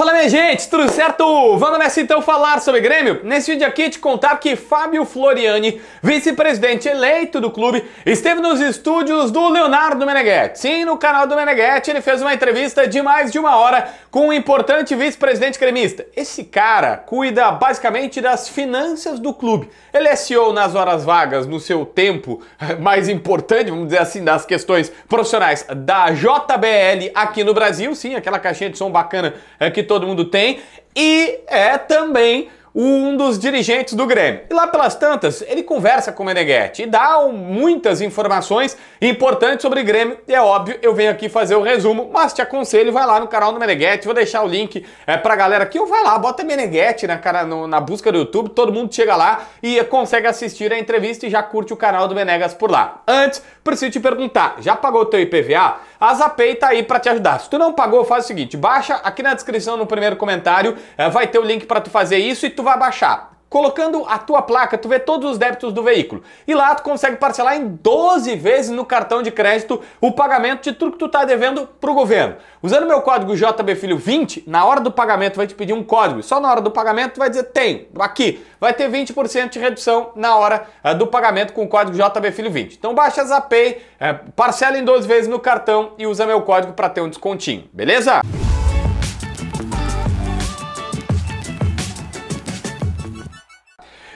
Fala minha gente, tudo certo? Vamos nessa então falar sobre Grêmio? Nesse vídeo aqui te contar que Fábio Floriani, vice-presidente eleito do clube, esteve nos estúdios do Leonardo Meneghetti. Sim, no canal do Meneghetti ele fez uma entrevista de mais de uma hora com um importante vice-presidente gremista. Esse cara cuida basicamente das finanças do clube. Ele é CEO nas horas vagas, no seu tempo mais importante, vamos dizer assim, das questões profissionais da JBL aqui no Brasil. Sim, aquela caixinha de som bacana eh, que todo mundo tem, e é também um dos dirigentes do Grêmio. E lá pelas tantas, ele conversa com o Meneghetti e dá muitas informações importantes sobre Grêmio. E é óbvio, eu venho aqui fazer o resumo, mas te aconselho, vai lá no canal do Meneghetti, vou deixar o link é, pra galera aqui, ou vai lá, bota Meneghetti na, né, cara, no, na busca do YouTube, todo mundo chega lá e consegue assistir a entrevista e já curte o canal do Menegas por lá. Antes, preciso te perguntar, já pagou o teu IPVA? a Zapay tá aí para te ajudar. Se tu não pagou, faz o seguinte, baixa aqui na descrição no primeiro comentário, eh, vai ter o link para tu fazer isso e tu vai baixar colocando a tua placa, tu vê todos os débitos do veículo. E lá tu consegue parcelar em 12 vezes no cartão de crédito o pagamento de tudo que tu tá devendo pro governo. Usando meu código JBFilho20, na hora do pagamento vai te pedir um código. Só na hora do pagamento vai dizer tem, aqui. Vai ter 20% de redução na hora uh, do pagamento com o código JBFilho20. Então baixa a Zapay, uh, parcela em 12 vezes no cartão e usa meu código para ter um descontinho, beleza?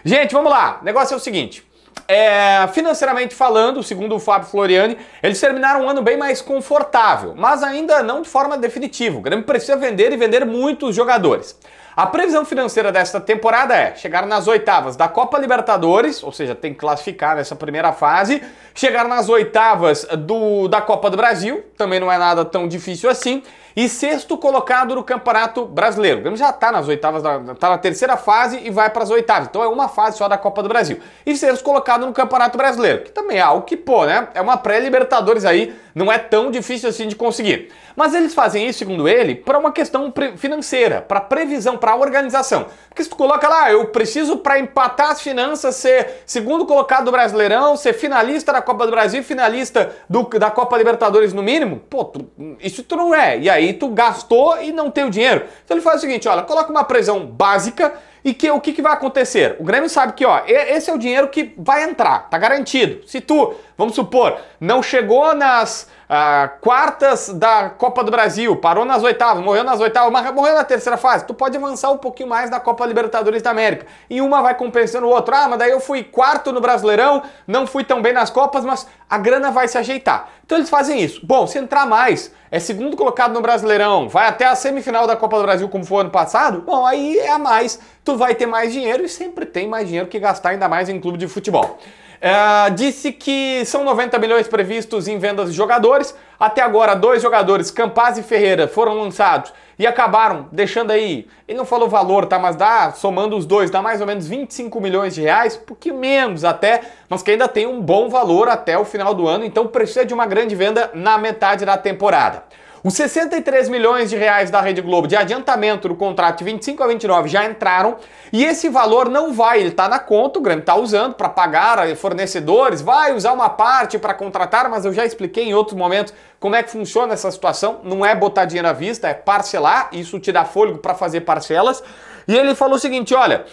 Gente, vamos lá. O negócio é o seguinte. É, financeiramente falando, segundo o Fábio Floriani, eles terminaram um ano bem mais confortável, mas ainda não de forma definitiva. O Grêmio precisa vender e vender muitos jogadores. A previsão financeira desta temporada é chegar nas oitavas da Copa Libertadores, ou seja, tem que classificar nessa primeira fase, chegar nas oitavas do, da Copa do Brasil, também não é nada tão difícil assim, e sexto colocado no Campeonato Brasileiro. O Grêmio já está nas oitavas, está na terceira fase e vai para as oitavas, então é uma fase só da Copa do Brasil. E sexto colocado no Campeonato Brasileiro, que também é algo que, pô, né? É uma pré-Libertadores aí, não é tão difícil assim de conseguir. Mas eles fazem isso, segundo ele, para uma questão financeira, para previsão para a organização. Porque se tu coloca lá, eu preciso para empatar as finanças ser segundo colocado do Brasileirão, ser finalista da Copa do Brasil finalista do, da Copa Libertadores no mínimo, pô, tu, isso tu não é. E aí tu gastou e não tem o dinheiro. Então ele faz o seguinte, olha, coloca uma pressão básica e que o que, que vai acontecer? O Grêmio sabe que, ó, esse é o dinheiro que vai entrar, tá garantido. Se tu, vamos supor, não chegou nas ah, quartas da Copa do Brasil, parou nas oitavas, morreu nas oitavas, morreu na terceira fase. Tu pode avançar um pouquinho mais na Copa Libertadores da América. E uma vai compensando o outro. Ah, mas daí eu fui quarto no Brasileirão, não fui tão bem nas Copas, mas a grana vai se ajeitar. Então eles fazem isso. Bom, se entrar mais, é segundo colocado no Brasileirão, vai até a semifinal da Copa do Brasil como foi ano passado, bom, aí é a mais. Tu vai ter mais dinheiro e sempre tem mais dinheiro que gastar ainda mais em clube de futebol. É, disse que são 90 milhões previstos em vendas de jogadores. Até agora, dois jogadores, Campaz e Ferreira, foram lançados e acabaram deixando aí. Ele não falou valor, tá? Mas dá, somando os dois, dá mais ou menos 25 milhões de reais, um pouquinho menos até, mas que ainda tem um bom valor até o final do ano, então precisa de uma grande venda na metade da temporada. Os 63 milhões de reais da Rede Globo de adiantamento do contrato de 25 a 29 já entraram e esse valor não vai, ele está na conta, o Grêmio está usando para pagar fornecedores, vai usar uma parte para contratar, mas eu já expliquei em outros momentos como é que funciona essa situação. Não é botar dinheiro à vista, é parcelar, isso te dá fôlego para fazer parcelas. E ele falou o seguinte: olha,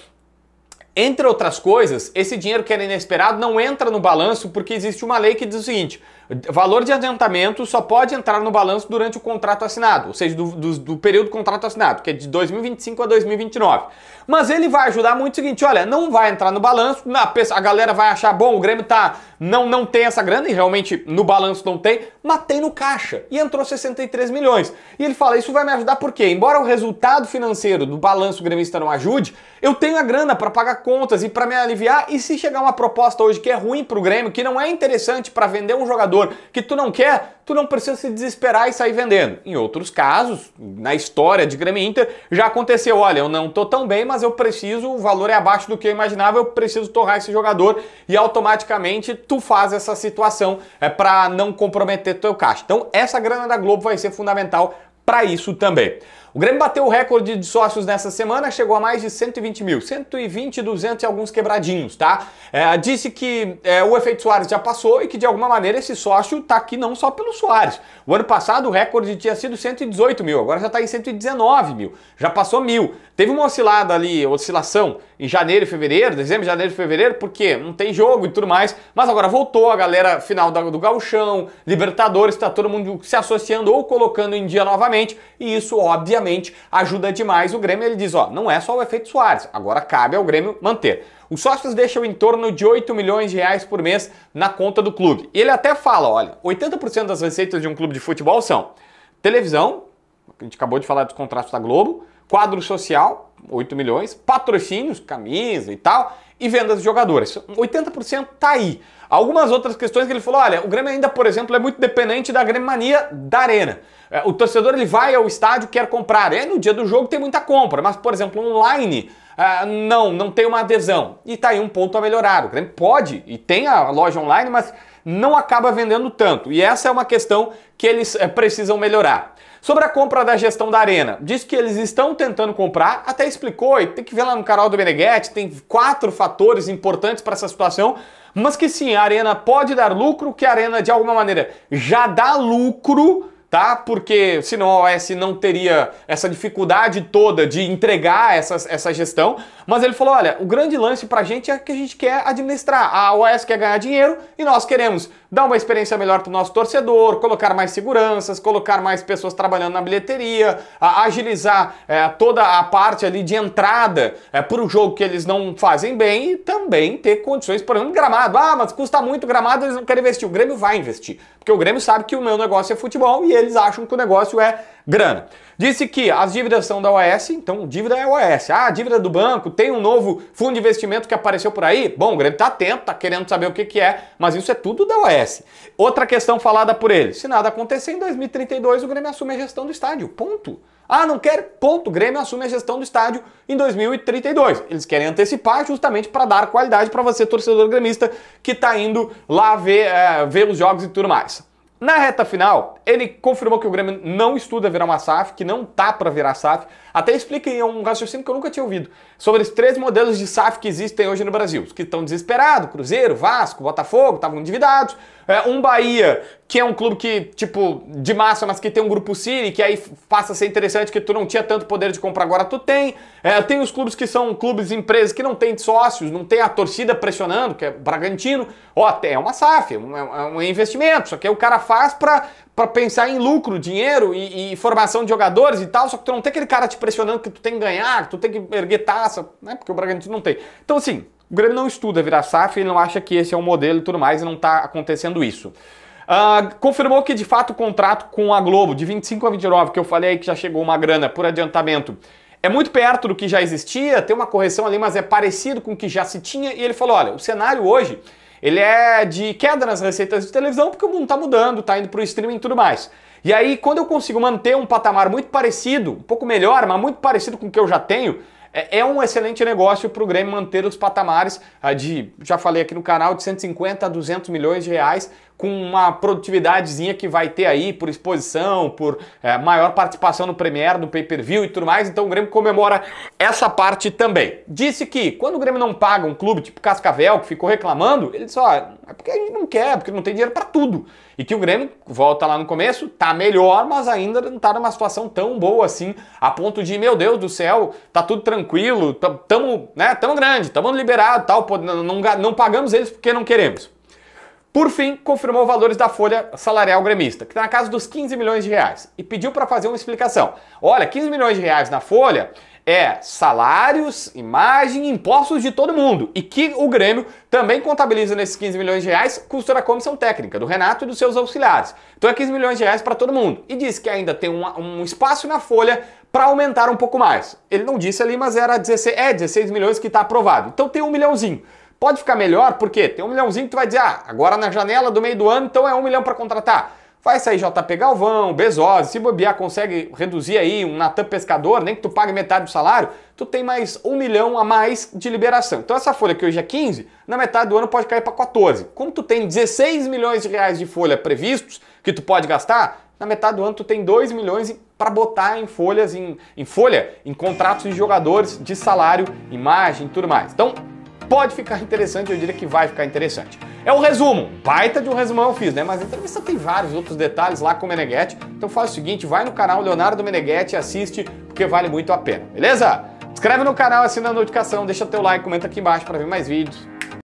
entre outras coisas, esse dinheiro que era inesperado não entra no balanço porque existe uma lei que diz o seguinte: valor de adiantamento só pode entrar no balanço durante o contrato assinado, ou seja, do, do, do período do contrato assinado, que é de 2025 a 2029. Mas ele vai ajudar muito o seguinte: olha, não vai entrar no balanço, a, galera vai achar, bom, o Grêmio tá, não, não tem essa grana, e realmente no balanço não tem, mas tem no caixa, e entrou 63 milhões. E ele fala: isso vai me ajudar porque, embora o resultado financeiro do balanço gremista não ajude, eu tenho a grana para pagar contas e para me aliviar. E se chegar uma proposta hoje que é ruim para o Grêmio, que não é interessante para vender um jogador que tu não quer, tu não precisa se desesperar e sair vendendo. Em outros casos, na história de Grêmio Inter, já aconteceu, olha, eu não tô tão bem, mas eu preciso, o valor é abaixo do que eu imaginava, eu preciso torrar esse jogador e automaticamente tu faz essa situação é para não comprometer teu caixa. Então, essa grana da Globo vai ser fundamental para isso também. O Grêmio bateu o recorde de sócios nessa semana, chegou a mais de 120 mil, 120, 200 e alguns quebradinhos, tá? É, disse que é, o efeito Soares já passou e que de alguma maneira esse sócio tá aqui não só pelo Soares. O ano passado o recorde tinha sido 118 mil, agora já tá em 119 mil, já passou mil. Teve uma oscilada ali, oscilação em janeiro e fevereiro, dezembro, janeiro e fevereiro, porque não tem jogo e tudo mais, mas agora voltou a galera final do Galchão, Libertadores, tá todo mundo se associando ou colocando em dia novamente, e isso obviamente obviamente, ajuda demais o Grêmio. Ele diz: ó, não é só o efeito Soares, agora cabe ao Grêmio manter. Os sócios deixam em torno de 8 milhões de reais por mês na conta do clube. E ele até fala: olha, 80% das receitas de um clube de futebol são televisão, a gente acabou de falar dos contratos da Globo, quadro social, 8 milhões, patrocínios, camisa e tal, e vendas de jogadores. 80% tá aí. Algumas outras questões que ele falou, olha, o Grêmio ainda, por exemplo, é muito dependente da Grêmio Mania da Arena. É, o torcedor ele vai ao estádio, quer comprar, é no dia do jogo tem muita compra, mas, por exemplo, online, é, não, não tem uma adesão. E tá aí um ponto a melhorar. O Grêmio pode e tem a loja online, mas não acaba vendendo tanto. E essa é uma questão que eles é, precisam melhorar. Sobre a compra da gestão da Arena, diz que eles estão tentando comprar, até explicou, e tem que ver lá no canal do Beneguete, tem quatro fatores importantes para essa situação, mas que sim, a Arena pode dar lucro, que a Arena de alguma maneira já dá lucro, tá? Porque senão a OS não teria essa dificuldade toda de entregar essa, essa gestão, mas ele falou: olha, o grande lance pra gente é que a gente quer administrar. A OS quer ganhar dinheiro e nós queremos dar uma experiência melhor pro nosso torcedor, colocar mais seguranças, colocar mais pessoas trabalhando na bilheteria, agilizar é, toda a parte ali de entrada é, pro jogo que eles não fazem bem e também ter condições, por exemplo, gramado. Ah, mas custa muito gramado, eles não querem investir. O Grêmio vai investir. Porque o Grêmio sabe que o meu negócio é futebol e eles acham que o negócio é grana. Disse que as dívidas são da OS, então dívida é OS. Ah, dívida do banco, tem um novo fundo de investimento que apareceu por aí? Bom, o Grêmio está atento, está querendo saber o que, que é, mas isso é tudo da OS. Outra questão falada por ele: se nada acontecer, em 2032 o Grêmio assume a gestão do estádio. Ponto. Ah, não quer? Ponto. O Grêmio assume a gestão do estádio em 2032. Eles querem antecipar justamente para dar qualidade para você, torcedor gremista, que está indo lá ver, é, ver os jogos e tudo mais. Na reta final, ele confirmou que o Grêmio não estuda virar uma SAF, que não tá para virar SAF. Até expliquem um raciocínio que eu nunca tinha ouvido sobre os três modelos de SAF que existem hoje no Brasil. Os que estão desesperados, Cruzeiro, Vasco, Botafogo, estavam endividados. É, um Bahia, que é um clube que, tipo, de massa, mas que tem um grupo Siri, que aí passa a ser interessante, que tu não tinha tanto poder de compra, agora tu tem. É, tem os clubes que são clubes, empresas que não tem sócios, não tem a torcida pressionando, que é Bragantino. Ó, é uma SAF, é, é um, é um investimento, só que aí o cara faz pra, pra pensar em lucro, dinheiro e, e, formação de jogadores e tal, só que tu não tem aquele cara te pressionando que tu tem que ganhar, que tu tem que erguer taça, né? Porque o Bragantino não tem. Então, assim, o Grêmio não estuda virar SAF, ele não acha que esse é o um modelo e tudo mais, e não tá acontecendo isso. Uh, confirmou que de fato o contrato com a Globo, de 25 a 29, que eu falei que já chegou uma grana por adiantamento, é muito perto do que já existia, tem uma correção ali, mas é parecido com o que já se tinha. E ele falou: olha, o cenário hoje ele é de queda nas receitas de televisão porque o mundo está mudando, está indo para o streaming e tudo mais. E aí, quando eu consigo manter um patamar muito parecido, um pouco melhor, mas muito parecido com o que eu já tenho, é, é um excelente negócio para o Grêmio manter os patamares ah, de, já falei aqui no canal, de 150 a 200 milhões de reais com uma produtividadezinha que vai ter aí por exposição, por é, maior participação no Premier, no pay-per-view e tudo mais. Então o Grêmio comemora essa parte também. Disse que quando o Grêmio não paga um clube tipo Cascavel, que ficou reclamando, ele só é porque a gente não quer, porque não tem dinheiro para tudo. E que o Grêmio, volta lá no começo, tá melhor, mas ainda não tá numa situação tão boa assim, a ponto de, meu Deus do céu, tá tudo tranquilo, tamo, né, tamo grande, tamo liberado, tal, não, não, não pagamos eles porque não queremos. Por fim, confirmou valores da folha salarial gremista, que está na casa dos 15 milhões de reais, e pediu para fazer uma explicação. Olha, 15 milhões de reais na folha é salários, imagem, impostos de todo mundo, e que o Grêmio também contabiliza nesses 15 milhões de reais custo da comissão técnica, do Renato e dos seus auxiliares. Então é 15 milhões de reais para todo mundo. E disse que ainda tem um, um espaço na folha para aumentar um pouco mais. Ele não disse ali, mas era 16, é 16 milhões que está aprovado. Então tem um milhãozinho. Pode ficar melhor, porque tem um milhãozinho que tu vai dizer, ah, agora na janela do meio do ano, então é um milhão para contratar. Vai sair JP Galvão, Bezos, se bobear consegue reduzir aí um Natan Pescador, nem que tu pague metade do salário, tu tem mais um milhão a mais de liberação. Então essa folha que hoje é 15, na metade do ano pode cair para 14. Como tu tem 16 milhões de reais de folha previstos, que tu pode gastar, na metade do ano tu tem 2 milhões para botar em folhas, em, em folha, em contratos de jogadores, de salário, imagem tudo mais. Então pode ficar interessante, eu diria que vai ficar interessante. É o um resumo, baita de um resumão eu fiz, né? Mas a entrevista tem vários outros detalhes lá com o Meneghetti. Então faz o seguinte, vai no canal Leonardo Meneghetti e assiste, porque vale muito a pena, beleza? Inscreve no canal, assina a notificação, deixa teu like, comenta aqui embaixo para ver mais vídeos.